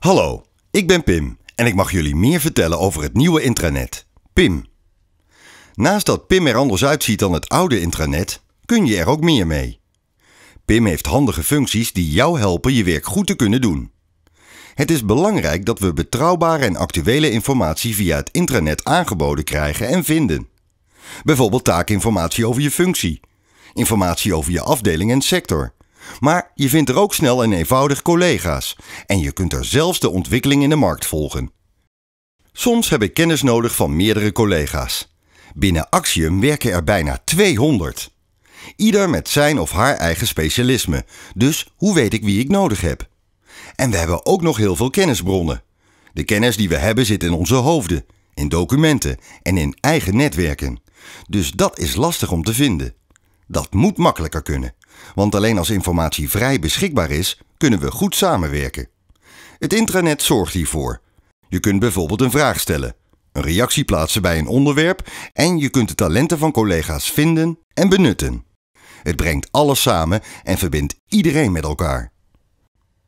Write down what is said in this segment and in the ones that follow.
Hallo, ik ben Pim en ik mag jullie meer vertellen over het nieuwe intranet, Pim. Naast dat Pim er anders uitziet dan het oude intranet, kun je er ook meer mee. Pim heeft handige functies die jou helpen je werk goed te kunnen doen. Het is belangrijk dat we betrouwbare en actuele informatie via het intranet aangeboden krijgen en vinden. Bijvoorbeeld taakinformatie over je functie, informatie over je afdeling en sector, maar je vindt er ook snel en eenvoudig collega's en je kunt er zelfs de ontwikkeling in de markt volgen. Soms heb ik kennis nodig van meerdere collega's. Binnen Axium werken er bijna 200. Ieder met zijn of haar eigen specialisme, dus hoe weet ik wie ik nodig heb? En we hebben ook nog heel veel kennisbronnen. De kennis die we hebben zit in onze hoofden, in documenten en in eigen netwerken. Dus dat is lastig om te vinden. Dat moet makkelijker kunnen, want alleen als informatie vrij beschikbaar is, kunnen we goed samenwerken. Het intranet zorgt hiervoor. Je kunt bijvoorbeeld een vraag stellen, een reactie plaatsen bij een onderwerp en je kunt de talenten van collega's vinden en benutten. Het brengt alles samen en verbindt iedereen met elkaar.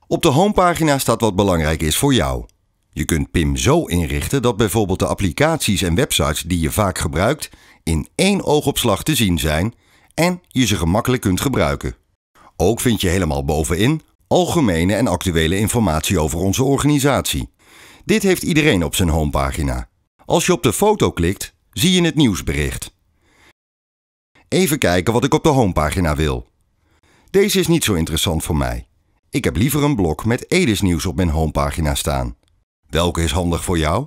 Op de homepagina staat wat belangrijk is voor jou. Je kunt PIM zo inrichten dat bijvoorbeeld de applicaties en websites die je vaak gebruikt in één oogopslag te zien zijn en je ze gemakkelijk kunt gebruiken. Ook vind je helemaal bovenin algemene en actuele informatie over onze organisatie. Dit heeft iedereen op zijn homepagina. Als je op de foto klikt, zie je het nieuwsbericht. Even kijken wat ik op de homepagina wil. Deze is niet zo interessant voor mij. Ik heb liever een blok met Edis nieuws op mijn homepagina staan. Welke is handig voor jou?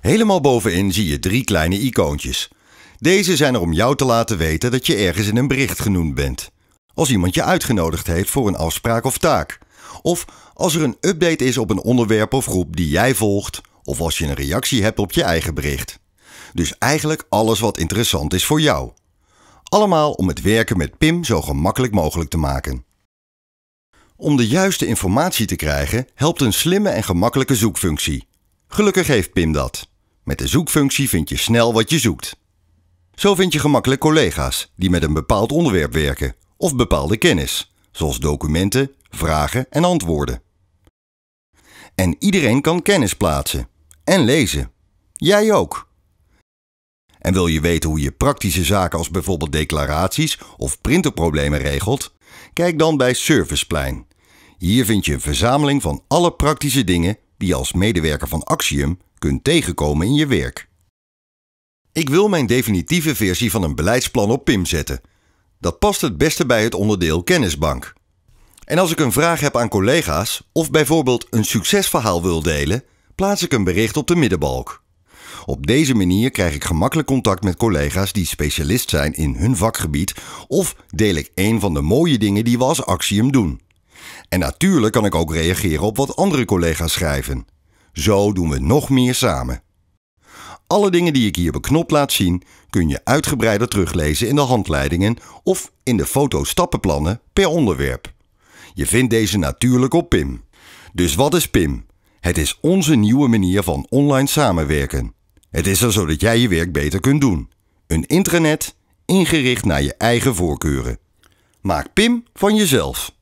Helemaal bovenin zie je drie kleine icoontjes. Deze zijn er om jou te laten weten dat je ergens in een bericht genoemd bent. Als iemand je uitgenodigd heeft voor een afspraak of taak. Of als er een update is op een onderwerp of groep die jij volgt. Of als je een reactie hebt op je eigen bericht. Dus eigenlijk alles wat interessant is voor jou. Allemaal om het werken met PIM zo gemakkelijk mogelijk te maken. Om de juiste informatie te krijgen helpt een slimme en gemakkelijke zoekfunctie. Gelukkig heeft PIM dat. Met de zoekfunctie vind je snel wat je zoekt. Zo vind je gemakkelijk collega's die met een bepaald onderwerp werken of bepaalde kennis, zoals documenten, vragen en antwoorden. En iedereen kan kennis plaatsen en lezen. Jij ook. En wil je weten hoe je praktische zaken als bijvoorbeeld declaraties of printerproblemen regelt? Kijk dan bij Serviceplein. Hier vind je een verzameling van alle praktische dingen die je als medewerker van Axiom kunt tegenkomen in je werk. Ik wil mijn definitieve versie van een beleidsplan op PIM zetten. Dat past het beste bij het onderdeel kennisbank. En als ik een vraag heb aan collega's of bijvoorbeeld een succesverhaal wil delen, plaats ik een bericht op de middenbalk. Op deze manier krijg ik gemakkelijk contact met collega's die specialist zijn in hun vakgebied of deel ik een van de mooie dingen die we als Axiom doen. En natuurlijk kan ik ook reageren op wat andere collega's schrijven. Zo doen we nog meer samen. Alle dingen die ik hier beknopt laat zien, kun je uitgebreider teruglezen in de handleidingen of in de fotostappenplannen stappenplannen per onderwerp. Je vindt deze natuurlijk op PIM. Dus wat is PIM? Het is onze nieuwe manier van online samenwerken. Het is er zodat jij je werk beter kunt doen. Een intranet ingericht naar je eigen voorkeuren. Maak PIM van jezelf.